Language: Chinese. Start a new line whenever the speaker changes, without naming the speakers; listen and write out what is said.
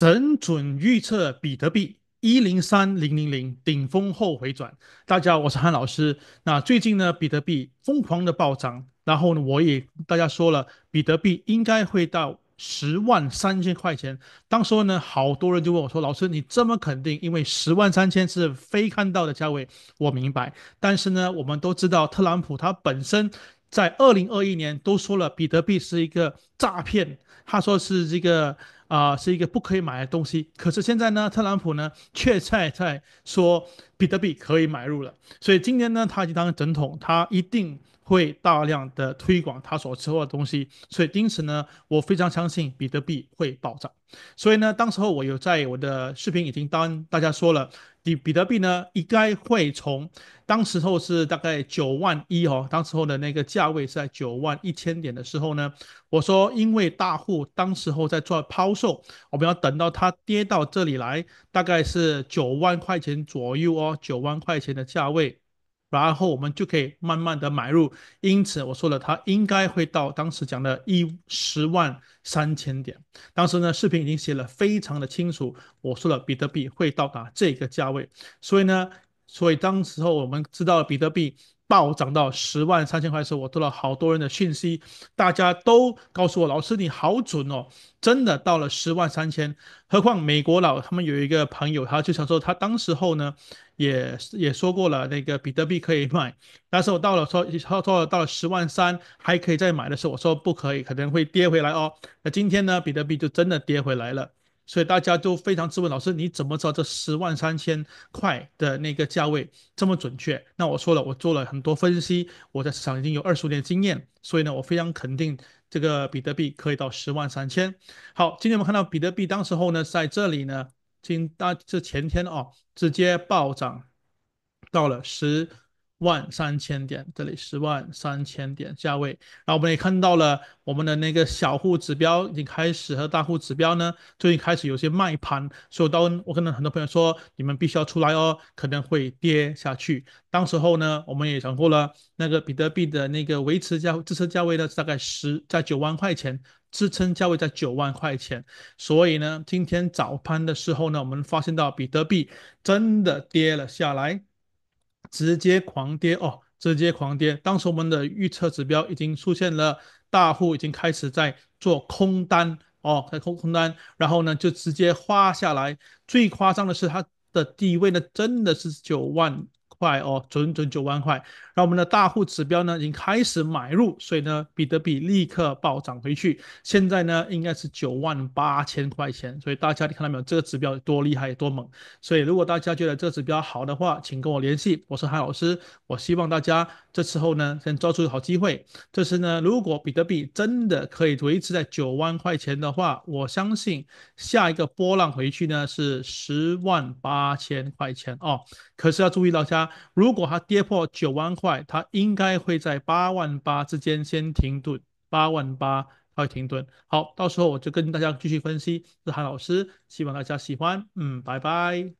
精准预测比特币一零三零零零顶峰后回转，大家好，我是韩老师。那最近呢，比特币疯狂的暴涨，然后呢，我也大家说了，比特币应该会到十万三千块钱。当时呢，好多人就问我说：“老师，你这么肯定？因为十万三千是非看到的价位。”我明白，但是呢，我们都知道特朗普他本身。在二零二一年都说了，比特币是一个诈骗，他说是这个啊是一个不可以买的东西。可是现在呢，特朗普呢却在在说比特币可以买入了。所以今天呢，他已经当总统，他一定会大量的推广他所持握的东西。所以因此呢，我非常相信比特币会暴涨。所以呢，当时候我有在我的视频已经当大家说了。比比特币呢，应该会从当时候是大概九万一哦，当时候的那个价位是在九万一千点的时候呢，我说因为大户当时候在做抛售，我们要等到它跌到这里来，大概是九万块钱左右哦，九万块钱的价位。然后我们就可以慢慢的买入，因此我说了，它应该会到当时讲的一十万三千点。当时呢，视频已经写了非常的清楚，我说了，比特币会到达这个价位。所以呢，所以当时候我们知道比特币暴涨到十万三千块的时候，我得了好多人的讯息，大家都告诉我，老师你好准哦，真的到了十万三千。何况美国佬他们有一个朋友，他就想说，他当时候呢。也也说过了，那个比特币可以卖，但是我到了说说到了到十万三还可以再买的时候，我说不可以，可能会跌回来哦。那今天呢，比特币就真的跌回来了，所以大家都非常质问老师，你怎么知道这十万三千块的那个价位这么准确？那我说了，我做了很多分析，我在市场已经有二十年经验，所以呢，我非常肯定这个比特币可以到十万三千。好，今天我们看到比特币当时候呢在这里呢。大这前天哦，直接暴涨到了十。万三千点，这里十万三千点价位，然后我们也看到了我们的那个小户指标已经开始和大户指标呢，最近开始有些卖盘，所以当我跟很多朋友说，你们必须要出来哦，可能会跌下去。当时候呢，我们也讲过了，那个比特币的那个维持价支撑价位呢，大概十在九万块钱，支撑价位在九万块钱，所以呢，今天早盘的时候呢，我们发现到比特币真的跌了下来。直接狂跌哦，直接狂跌。当时我们的预测指标已经出现了，大户已经开始在做空单哦，在空空单，然后呢就直接花下来。最夸张的是它的低位呢，真的是九万。块哦，准准九万块。然后我们的大户指标呢已经开始买入，所以呢，比特币立刻暴涨回去。现在呢，应该是九万八千块钱。所以大家你看到没有？这个指标多厉害，多猛！所以如果大家觉得这个指标好的话，请跟我联系。我是韩老师。我希望大家这时候呢，先抓住好机会。这次呢，如果比特币真的可以维持在九万块钱的话，我相信下一个波浪回去呢是十万八千块钱哦。可是要注意，大家。如果它跌破九万块，它应该会在八万八之间先停顿，八万八它会停顿。好，到时候我就跟大家继续分析。是韩老师，希望大家喜欢。嗯，拜拜。